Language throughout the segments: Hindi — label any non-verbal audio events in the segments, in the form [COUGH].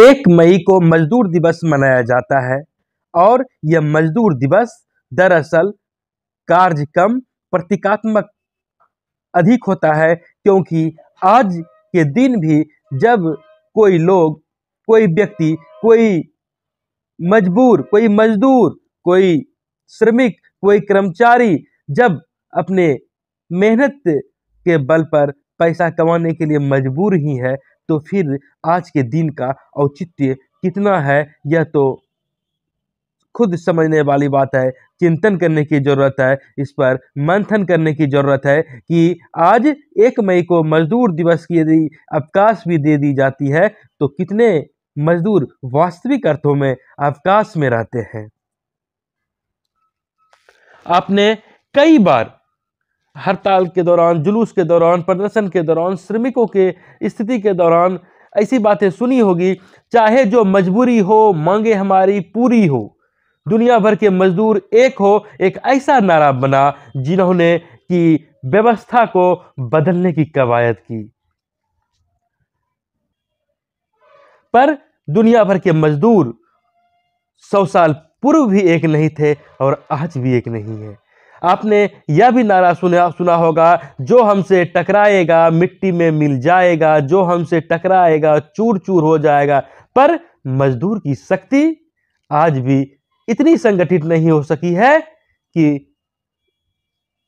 एक मई को मजदूर दिवस मनाया जाता है और यह मजदूर दिवस दरअसल कार्यक्रम प्रतीकात्मक अधिक होता है क्योंकि आज के दिन भी जब कोई लोग कोई व्यक्ति कोई मजबूर कोई मजदूर कोई श्रमिक कोई कर्मचारी जब अपने मेहनत के बल पर पैसा कमाने के लिए मजबूर ही है तो फिर आज के दिन का औचित्य कितना है यह तो खुद समझने वाली बात है चिंतन करने की ज़रूरत है इस पर मंथन करने की ज़रूरत है कि आज एक मई को मजदूर दिवस की यदि अवकाश भी दे दी जाती है तो कितने मजदूर वास्तविक अर्थों में अवकाश में रहते हैं आपने कई बार हड़ताल के दौरान जुलूस के दौरान प्रदर्शन के दौरान श्रमिकों के स्थिति के दौरान ऐसी बातें सुनी होगी चाहे जो मजबूरी हो मांगे हमारी पूरी हो दुनिया भर के मजदूर एक हो एक ऐसा नारा बना जिन्होंने कि व्यवस्था को बदलने की कवायद की पर दुनिया भर के मजदूर सौ साल पूर्व भी एक नहीं थे और आज भी एक नहीं है आपने यह भी नारा सुना सुना होगा जो हमसे टकराएगा मिट्टी में मिल जाएगा जो हमसे टकराएगा चूर चूर हो जाएगा पर मजदूर की शक्ति आज भी इतनी संगठित नहीं हो सकी है कि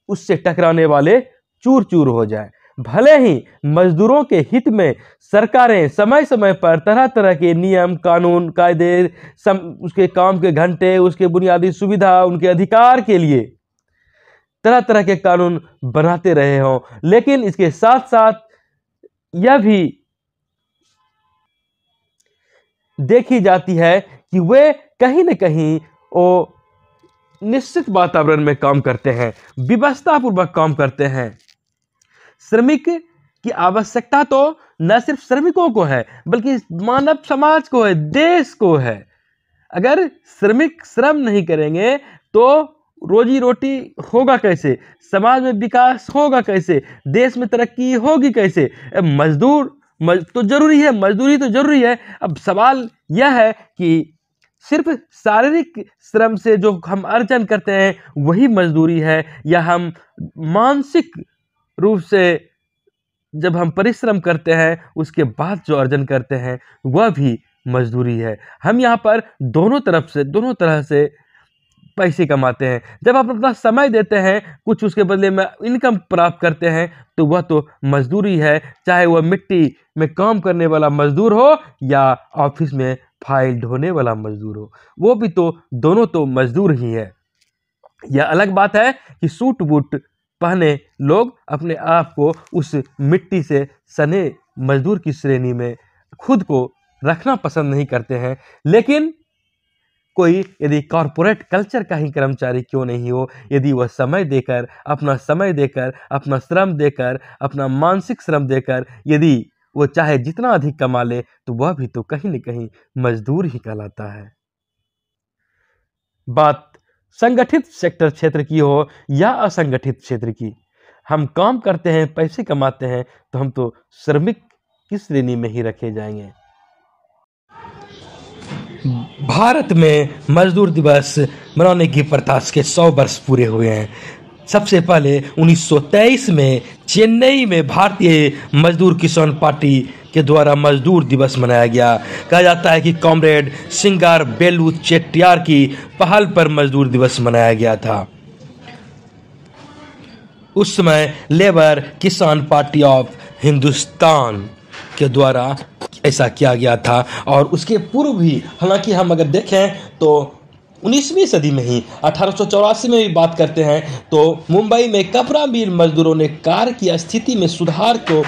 उससे टकराने वाले चूर चूर हो जाए भले ही मजदूरों के हित में सरकारें समय समय पर तरह तरह के नियम कानून कायदे सम, उसके काम के घंटे उसके बुनियादी सुविधा उनके अधिकार के लिए तरह तरह के कानून बनाते रहे हों लेकिन इसके साथ साथ यह भी देखी जाती है कि वे कहीं न कहीं वो निश्चित वातावरण में काम करते हैं विवस्थापूर्वक काम करते हैं श्रमिक की आवश्यकता तो न सिर्फ श्रमिकों को है बल्कि मानव समाज को है देश को है अगर श्रमिक श्रम नहीं करेंगे तो रोजी रोटी होगा कैसे समाज में विकास होगा कैसे देश में तरक्की होगी कैसे मजदूर मज, तो ज़रूरी है मजदूरी तो ज़रूरी है अब सवाल यह है कि सिर्फ शारीरिक श्रम से जो हम अर्जन करते हैं वही मजदूरी है या हम मानसिक रूप से जब हम परिश्रम करते हैं उसके बाद जो अर्जन करते हैं वह भी मजदूरी है हम यहाँ पर दोनों तरफ से दोनों तरह से पैसे कमाते हैं जब आप अपना समय देते हैं कुछ उसके बदले में इनकम प्राप्त करते हैं तो वह तो मजदूरी है चाहे वह मिट्टी में काम करने वाला मजदूर हो या ऑफिस में फाइल ढोने वाला मजदूर हो वो भी तो दोनों तो मजदूर ही है यह अलग बात है कि सूट बूट पहने लोग अपने आप को उस मिट्टी से सने मजदूर की श्रेणी में खुद को रखना पसंद नहीं करते हैं लेकिन कोई यदि कॉरपोरेट कल्चर का ही कर्मचारी क्यों नहीं हो यदि वह समय देकर अपना समय देकर अपना श्रम देकर अपना मानसिक श्रम देकर यदि वो चाहे जितना अधिक कमा ले तो वह भी तो कहीं ना कहीं मजदूर ही कहलाता है बात संगठित सेक्टर क्षेत्र की हो या असंगठित क्षेत्र की हम काम करते हैं पैसे कमाते हैं तो हम तो श्रमिक की श्रेणी में ही रखे जाएंगे भारत में मजदूर दिवस मनाने की प्रथा के सौ वर्ष पूरे हुए हैं सबसे पहले 1923 में चेन्नई में भारतीय मजदूर किसान पार्टी के द्वारा मजदूर दिवस मनाया गया कहा जाता है कि कॉमरेड सिंगार बेलू चेट्टियार की पहल पर मजदूर दिवस मनाया गया था उस समय लेबर किसान पार्टी ऑफ हिंदुस्तान के द्वारा ऐसा किया गया था और उसके पूर्व भी हालांकि हम अगर देखें तो 19वीं सदी में ही अठारह में भी बात करते हैं तो मुंबई में कपड़ा मिल मजदूरों ने कार की स्थिति में सुधार को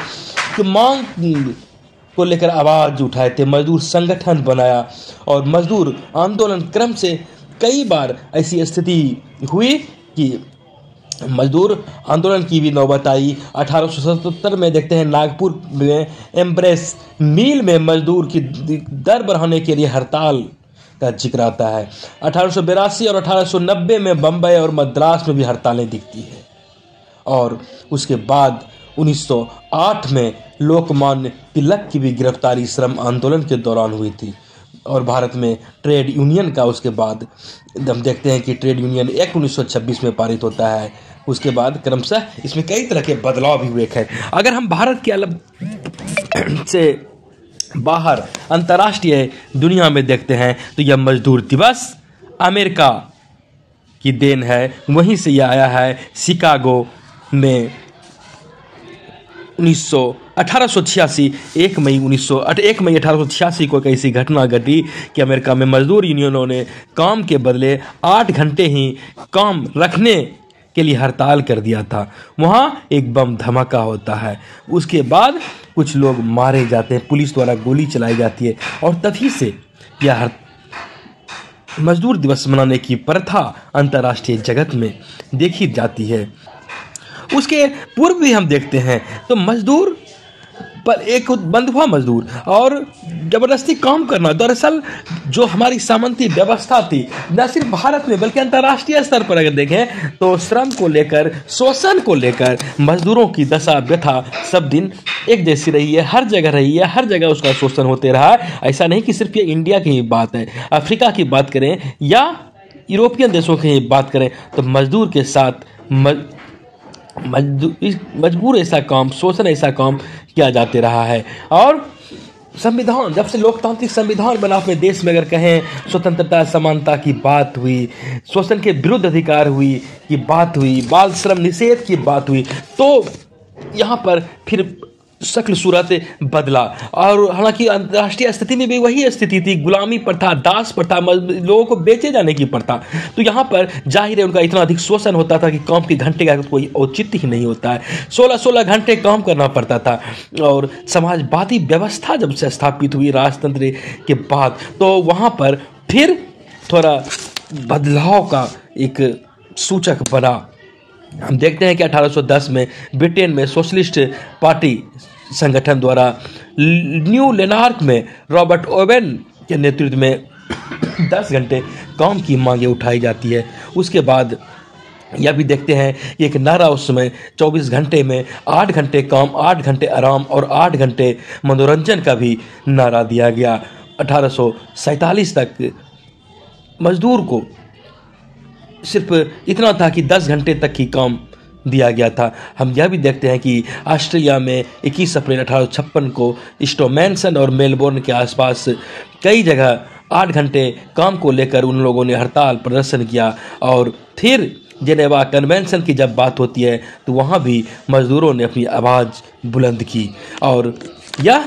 तो मांग को लेकर आवाज़ उठाए थे मजदूर संगठन बनाया और मजदूर आंदोलन क्रम से कई बार ऐसी स्थिति हुई कि मजदूर आंदोलन की भी नौबत आई अठारह में देखते हैं नागपुर में एम्प्रेस मील में मजदूर की दर बढ़ाने के लिए हड़ताल का जिक्र आता है अठारह और 1890 में बम्बई और मद्रास में भी हड़तालें दिखती है और उसके बाद 1908 में लोकमान्य तिलक की भी गिरफ्तारी श्रम आंदोलन के दौरान हुई थी और भारत में ट्रेड यूनियन का उसके बाद हम देखते हैं कि ट्रेड यूनियन एक्ट 1926 में पारित होता है उसके बाद क्रमशः इसमें कई तरह के बदलाव भी हुए हैं अगर हम भारत के अलग से बाहर अंतर्राष्ट्रीय दुनिया में देखते हैं तो यह मजदूर दिवस अमेरिका की देन है वहीं से यह आया है शिकागो में उन्नीस सौ अठारह सौ छियासी एक मई उन्नीस सौ एक मई अठारह सौ छियासी को ऐसी घटना घटी कि अमेरिका में मजदूर यूनियनों ने काम के बदले आठ घंटे ही काम रखने के लिए हड़ताल कर दिया था वहाँ एक बम धमाका होता है उसके बाद कुछ लोग मारे जाते हैं पुलिस द्वारा गोली चलाई जाती है और तभी से यह मजदूर दिवस मनाने की प्रथा अंतर्राष्ट्रीय जगत में देखी जाती है उसके पूर्व भी हम देखते हैं तो मजदूर पर एक बंद हुआ मजदूर और ज़बरदस्ती काम करना दरअसल जो हमारी सामंती व्यवस्था थी न सिर्फ भारत में बल्कि अंतर्राष्ट्रीय स्तर पर अगर देखें तो श्रम को लेकर शोषण को लेकर मजदूरों की दशा व्यथा सब दिन एक जैसी रही है हर जगह रही है हर जगह उसका शोषण होते रहा ऐसा नहीं कि सिर्फ ये इंडिया की ही बात है अफ्रीका की बात करें या यूरोपियन देशों की बात करें तो मजदूर के साथ मजबूर ऐसा काम शोषण ऐसा काम किया जाते रहा है और संविधान जब से लोकतांत्रिक संविधान बना अपने देश में अगर कहें स्वतंत्रता समानता की बात हुई शोषण के विरुद्ध अधिकार हुई की बात हुई बाल श्रम निषेध की बात हुई तो यहाँ पर फिर शक्ल सूरत बदला और हालांकि अंतर्राष्ट्रीय स्थिति में भी वही स्थिति थी गुलामी प्रथा दास प्रथा लोगों को बेचे जाने की प्रथा तो यहाँ पर जाहिर है उनका इतना अधिक शोषण होता था कि काम के घंटे का कोई औचित्य ही नहीं होता है सोलह सोलह घंटे काम करना पड़ता था और समाजवादी व्यवस्था जब से स्थापित हुई राजतंत्र के बाद तो वहाँ पर फिर थोड़ा बदलाव का एक सूचक बना हम देखते हैं कि 1810 में ब्रिटेन में सोशलिस्ट पार्टी संगठन द्वारा न्यू लेनार्क में रॉबर्ट ओवेन के नेतृत्व में 10 [COUGHS] घंटे काम की मांगें उठाई जाती है उसके बाद यह भी देखते हैं कि एक नारा उस समय 24 घंटे में 8 घंटे काम 8 घंटे आराम और 8 घंटे मनोरंजन का भी नारा दिया गया अठारह तक मजदूर को सिर्फ इतना था कि 10 घंटे तक ही काम दिया गया था हम यह भी देखते हैं कि ऑस्ट्रेलिया में 21 अप्रैल अठारह को स्टोमैनसन और मेलबोर्न के आसपास कई जगह आठ घंटे काम को लेकर उन लोगों ने हड़ताल प्रदर्शन किया और फिर जेनेवा कन्वेंशन की जब बात होती है तो वहाँ भी मज़दूरों ने अपनी आवाज़ बुलंद की और यह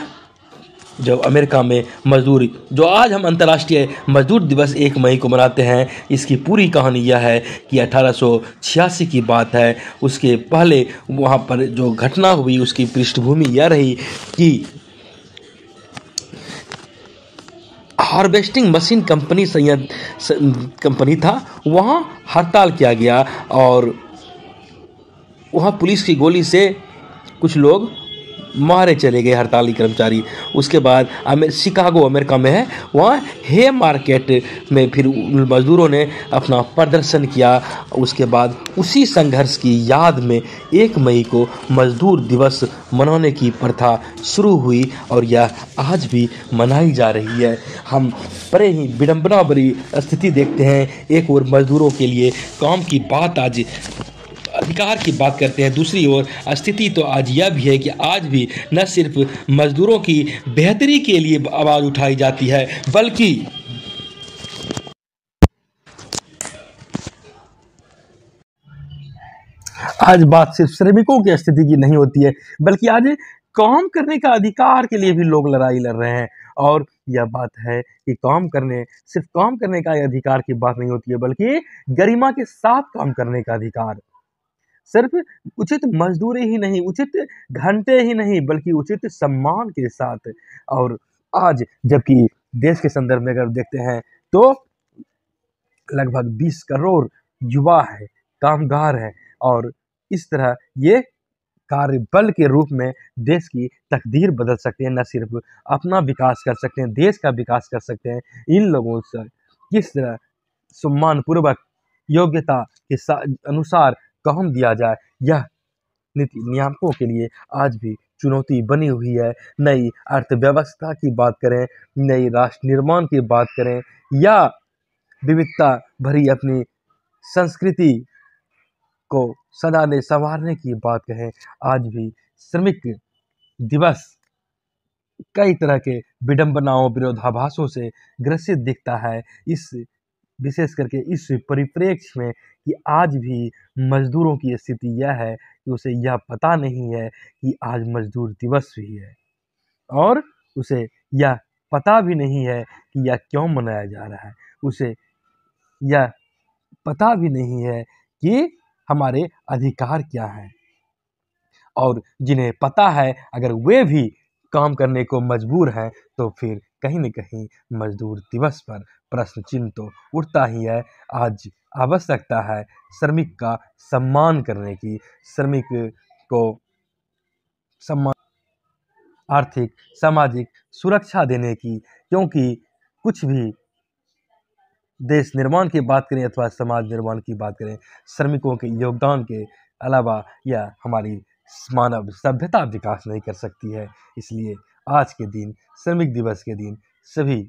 जो अमेरिका में मजदूर जो आज हम अंतर्राष्ट्रीय मजदूर दिवस एक मई को मनाते हैं इसकी पूरी कहानी यह है कि अठारह की बात है उसके पहले वहाँ पर जो घटना हुई उसकी पृष्ठभूमि यह रही कि हार्वेस्टिंग मशीन कंपनी संयंत्र कंपनी था वहाँ हड़ताल किया गया और वहाँ पुलिस की गोली से कुछ लोग मारे चले गए हड़ताली कर्मचारी उसके बाद अमेर शिकागो अमेरिका में है वहाँ हे मार्केट में फिर मज़दूरों ने अपना प्रदर्शन किया उसके बाद उसी संघर्ष की याद में एक मई को मज़दूर दिवस मनाने की प्रथा शुरू हुई और यह आज भी मनाई जा रही है हम बड़े ही विडम्बना भरी स्थिति देखते हैं एक और मज़दूरों के लिए काम की बात आज अधिकार की बात करते हैं दूसरी ओर स्थिति तो आज यह भी है कि आज भी न सिर्फ मजदूरों की बेहतरी के लिए आवाज़ उठाई जाती है बल्कि आज बात सिर्फ श्रमिकों की स्थिति की नहीं होती है बल्कि आज काम करने का अधिकार के लिए भी लोग लड़ाई लड़ रहे हैं और यह बात है कि काम करने सिर्फ काम करने का अधिकार की बात नहीं होती है बल्कि गरिमा के साथ काम करने का अधिकार सिर्फ उचित मजदूरी ही नहीं उचित घंटे ही नहीं बल्कि उचित सम्मान के साथ और आज जबकि देश के संदर्भ में अगर देखते हैं तो लगभग 20 करोड़ युवा है कामगार है और इस तरह ये कार्य बल के रूप में देश की तकदीर बदल सकते हैं न सिर्फ अपना विकास कर सकते हैं देश का विकास कर सकते हैं इन लोगों से किस तरह सम्मानपूर्वक योग्यता के अनुसार प्रोत्साहन दिया जाए यह नीति नियामकों के लिए आज भी चुनौती बनी हुई है नई अर्थव्यवस्था की बात करें नई राष्ट्र निर्माण की बात करें या विविधता भरी अपनी संस्कृति को सदाने संवारने की बात कहें आज भी श्रमिक दिवस कई तरह के विडंबनाओं विरोधाभासों से ग्रसित दिखता है इस विशेष करके इस परिप्रेक्ष्य में कि आज भी मज़दूरों की स्थिति यह है कि उसे यह पता नहीं है कि आज मज़दूर दिवस भी है और उसे यह पता भी नहीं है कि यह क्यों मनाया जा रहा है उसे यह पता भी नहीं है कि हमारे अधिकार क्या हैं और जिन्हें पता है अगर वे भी काम करने को मजबूर हैं तो फिर कहीं न कहीं मज़दूर दिवस पर प्रश्न चिन्ह तो उठता ही है आज आवश्यकता है श्रमिक का सम्मान करने की श्रमिक को सम्मान आर्थिक सामाजिक सुरक्षा देने की क्योंकि कुछ भी देश निर्माण की बात करें अथवा समाज निर्माण की बात करें श्रमिकों के योगदान के अलावा यह हमारी मानव सभ्यता विकास नहीं कर सकती है इसलिए आज के दिन श्रमिक दिवस के दिन सभी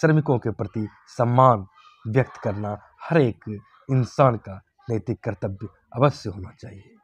श्रमिकों के प्रति सम्मान व्यक्त करना हर एक इंसान का नैतिक कर्तव्य अवश्य होना चाहिए